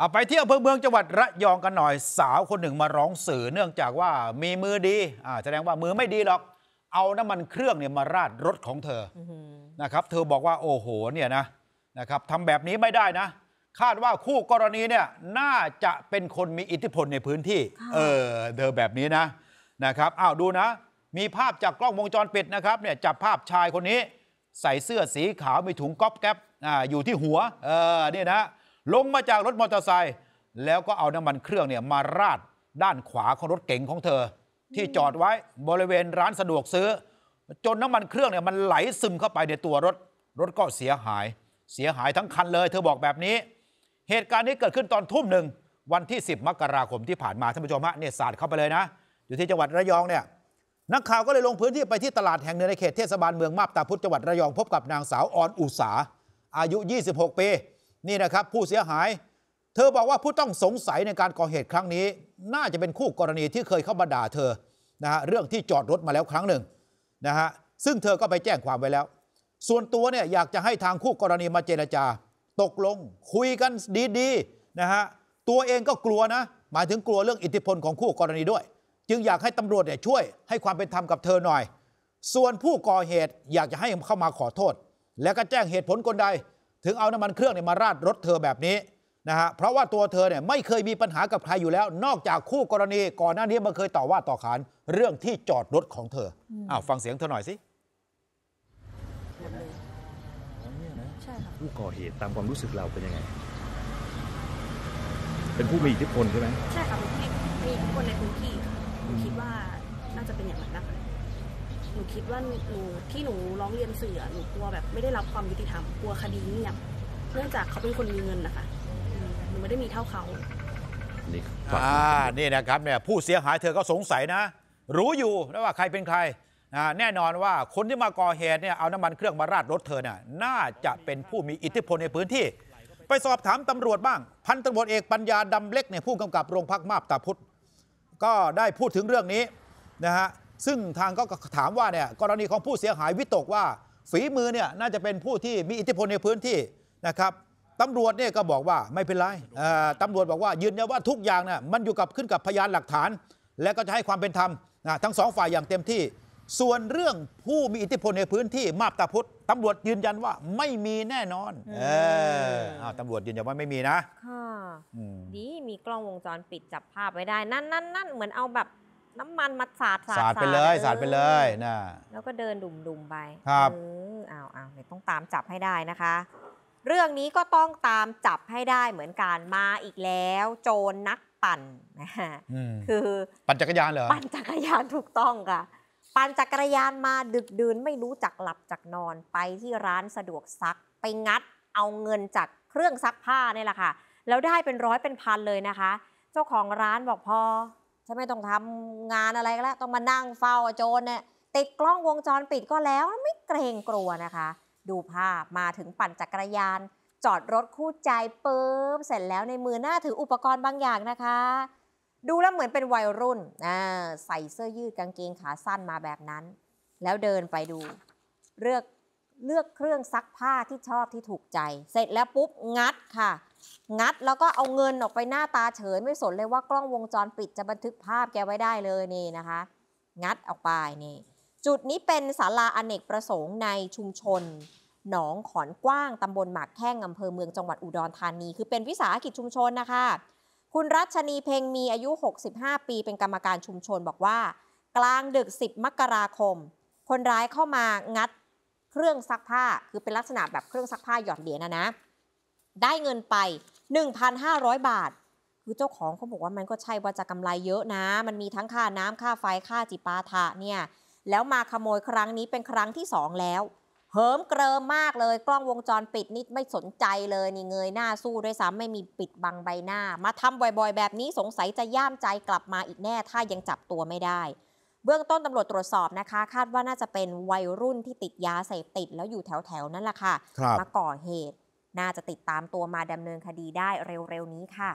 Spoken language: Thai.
เอาไปที่อำเภอเมืองจังหวัดระยองกันหน่อยสาวคนหนึ่งมาร้องสื่อเนื่องจากว่ามีมือดีอ่าแสดงว่ามือไม่ดีหรอก เอาน้ำมันเครื่องเนี่ยมาราดรถของเธอนะครับ เธอบอกว่าโอ้โหเนี่ยนะนะครับทำแบบนี้ไม่ได้นะ คาดว่าคู่กรณีเนี่ยน่าจะเป็นคนมีอิทธิพลในพื้นที่ เออเธอแบบนี้นะนะครับอ้าวดูนะ มีภาพจากกล้องวงจรปิดนะครับ เนี่ยจับภาพชายคนนี้ ใส่เสื้อสีขาวมีถุงก๊อบแก๊บอ่าอยู่ที่หัวเออเนี่ยนะลงมาจากรถมอเตอร์ไซค์แล้วก็เอาน้ำมันเครื่องเนี่ยมาราดด้านขวาของรถเก๋งของเธอ ที่จอดไว้บริเวณร้านสะดวกซื้อ จนน้ำมันเครื่องเนี่ยมันไหลซึมเข้าไปในตัวรถ รถก็เสียหาย เสียหายทั้งคันเลยเธอบอกแบบนี้ เหตุการณ์นี้เกิดขึ้นตอนทุ่มหนึ่งวันที่ 10 มกราคมที่ผ่านมาท่านผู้ชมฮะเนี่ยสาดเข้าไปเลยนะ อยู่ที่จังหวัดระยองเนี่ยนักข่าวก็เลยลงพื้นที่ไปที่ตลาดแห่งหนึ่งในเขตเทศบาลเมืองมาบตาพุธจังหวัดระยอง พบกับนางสาวออนอุสาอายุ 26ปีนี่นะครับ ผู้เสียหาย เธอบอกว่าผู้ต้องสงสัยในการก่อเหตุครั้งนี้ น่าจะเป็นคู่กรณีที่เคยเข้ามาด่าเธอนะฮะเรื่องที่จอดรถมาแล้วครั้งหนึ่งนะฮะซึ่งเธอก็ไปแจ้งความไว้แล้ว ส่วนตัวเนี่ยอยากจะให้ทางคู่กรณีมาเจรจา ตกลง คุยกันดี ๆ นะฮะตัวเองก็กลัวนะหมายถึงกลัวเรื่องอิทธิพลของคู่กรณีด้วย จึงอยากให้ตำรวจเนี่ยช่วยให้ความเป็นธรรมกับเธอหน่อย ส่วนผู้ก่อเหตุอยากจะให้เข้ามาขอโทษ และก็แจ้งเหตุผลคนใดถึงเอาน้ำมันเครื่องเนี่ยมาราดรถเธอแบบนี้นะฮะ เพราะว่าตัวเธอเนี่ยไม่เคยมีปัญหากับใครอยู่แล้ว นอกจากคู่กรณีก่อนหน้านี้มันเคยต่อว่าต่อขานเรื่องที่จอดรถของเธอ อ้าวฟังเสียงเธอหน่อยสิผู้ก่อเหตุตามความรู้สึกเราเป็นยังไง เป็นผู้มีอิทธิพลใช่ไหมใช่ค่ะมีอิทธิพลในพื้นที่ คิดว่าน่าจะเป็นอย่างนั้นนะคะหนูคิดว่าหนูที่หนูร้องเรียนเสื่อหนูกลัวแบบไม่ได้รับความยุติธรรม กลัวคดีเงียบเนื่องจากเขาเป็นคนมีเงินนะคะหนูไม่ได้มีเท่าเขาอ่านี่นะครับเนี่ยผู้เสียหายเธอก็สงสัยนะ รู้อยู่นะว่าใครเป็นใคร แน่นอนว่าคนที่มาก่อเหตุเนี่ยเอาน้ำมันเครื่องมาราดรถเธอเนี่ยน่าจะเป็นผู้มีอิทธิพลในพื้นที่ ไปสอบถามตำรวจบ้างพันตำรวจเอกปัญญาดำเล็กเนี่ยผู้กำกับโรงพักมาบตาพุธก็ได้พูดถึงเรื่องนี้นะฮะซึ่งทางก็ถามว่าเนี่ยกรณีของผู้เสียหายวิตกว่า ฝีมือเนี่ยน่าจะเป็นผู้ที่มีอิทธิพลในพื้นที่นะครับตำรวจเนี่ยก็บอกว่าไม่เป็นไรตำรวจบอกว่ายืนยันว่าทุกอย่างน่ะมันอยู่กับขึ้นกับพยานหลักฐาน และก็จะให้ความเป็นธรรมนะทั้งสองฝ่ายอย่างเต็มที่ ส่วนเรื่องผู้มีอิทธิพลในพื้นที่มาบตาพุทธตำรวจยืนยันว่าไม่มีแน่นอนเออตำรวจยืนยันว่าไม่มีนะค่ะดีมีกล้องวงจรปิดจับภาพไว้ได้นั่นนั่นนั่นเหมือนเอาแบบน้ำมันมาสาดสาดไปเลยสาดไปเลยนะแล้วก็เดินดุ่มดุมไป ครับอ้าวอ้าวเดต้องตามจับให้ได้นะคะ เรื่องนี้ก็ต้องตามจับให้ได้เหมือนกันมาอีกแล้ว โจรนักปั่นนะคือปั่นจักรยานเหรอ ปั่นจักรยานถูกต้องค่ะ ปั่นจักรยานมาดึกดื่นไม่รู้จักหลับ จักนอนไปที่ร้านสะดวกซัก ไปงัดเอาเงินจากเครื่องซักผ้าเนี่ยแหละค่ะแล้วได้เป็นร้อยเป็นพันเลยนะคะ เจ้าของร้านบอกพอฉันไม่ต้องทำงานอะไรก็แล้วต้องมานั่งเฝ้าโจรเนี่ยติดกล้องวงจรปิดก็แล้ว ไม่เกรงกลัวนะคะ ดูภาพมาถึงปั่นจักรยาน จอดรถคู่ใจเปิบเสร็จแล้วในมือหน้าถืออุปกรณ์บางอย่างนะคะ ดูแล้วเหมือนเป็นวัยรุ่นใส่เสื้อยืดกางเกงขาสั้นมาแบบนั้น แล้วเดินไปดู เลือกเลือกเครื่องซักผ้าที่ชอบที่ถูกใจ เสร็จแล้วปุ๊บงัดค่ะงัดแล้วก็เอาเงินออกไปหน้าตาเฉยไม่สนเลยว่ากล้องวงจรปิดจะบันทึกภาพแกไว้ได้เลยนี่นะคะ งัดออกไปนี่จุดนี้เป็นศาลาอเนกประสงค์ในชุมชน หนองขอนกว้างตำบลหมากแข้งอำเภอเมืองจังหวัดอุดรธานี คือเป็นวิสาหกิจชุมชนนะคะ คุณรัชนีเพลงมีอายุ 65 ปีเป็นกรรมการชุมชนบอกว่า กลางดึก10มกราคม คนร้ายเข้ามางัดเครื่องซักผ้าคือเป็นลักษณะแบบเครื่องซักผ้าหยอดเหรียญนะนะได้เงินไป 1,500 บาท คือเจ้าของเขาบอกว่ามันก็ใช่ว่าจะกำไรเยอะนะ มันมีทั้งค่าน้ำค่าไฟค่าจิปาถะเนี่ยแล้วมาขโมยครั้งนี้เป็นครั้งที่สองแล้ว เหิมเกริมมากเลยกล้องวงจรปิดนี่ไม่สนใจเลยนี่เงยหน้าสู้ด้วยซ้ำไม่มีปิดบังใบหน้า มาทำบ่อย ๆ แบบนี้สงสัยจะย่ามใจกลับมาอีกแน่ถ้ายังจับตัวไม่ได้ เบื้องต้นตำรวจตรวจสอบนะคะ คาดว่าน่าจะเป็นวัยรุ่นที่ติดยาเสพติดแล้วอยู่แถวๆนั่นแหละค่ะมาก่อเหตุน่าจะติดตามตัวมาดำเนินคดีได้เร็ว ๆ นี้ค่ะ